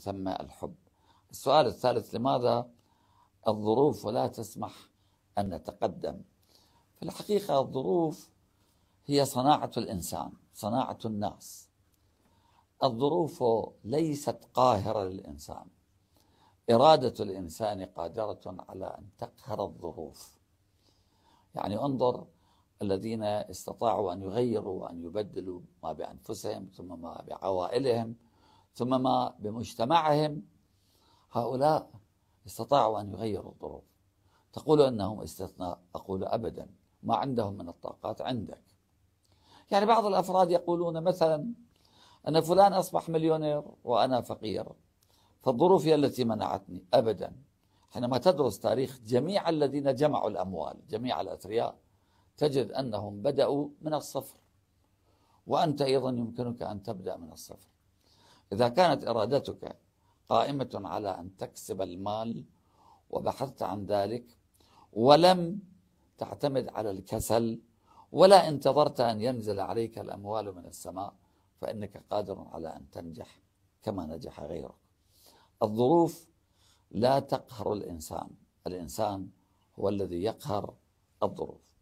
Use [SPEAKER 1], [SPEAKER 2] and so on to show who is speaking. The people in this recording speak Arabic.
[SPEAKER 1] ثم الحب السؤال الثالث لماذا الظروف لا تسمح أن نتقدم في الحقيقة الظروف هي صناعة الإنسان صناعة الناس الظروف ليست قاهرة للإنسان إرادة الإنسان قادرة على أن تقهر الظروف يعني انظر الذين استطاعوا أن يغيروا وأن يبدلوا ما بأنفسهم ثم ما بعوائلهم ثم ما بمجتمعهم هؤلاء استطاعوا أن يغيروا الظروف تقول أنهم استثناء أقول أبدا ما عندهم من الطاقات عندك يعني بعض الأفراد يقولون مثلا أن فلان أصبح مليونير وأنا فقير فالظروف هي التي منعتني أبدا حينما تدرس تاريخ جميع الذين جمعوا الأموال جميع الأثرياء تجد أنهم بدأوا من الصفر وأنت أيضا يمكنك أن تبدأ من الصفر إذا كانت إرادتك قائمة على أن تكسب المال وبحثت عن ذلك ولم تعتمد على الكسل ولا انتظرت أن ينزل عليك الأموال من السماء فإنك قادر على أن تنجح كما نجح غيرك الظروف لا تقهر الإنسان الإنسان هو الذي يقهر الظروف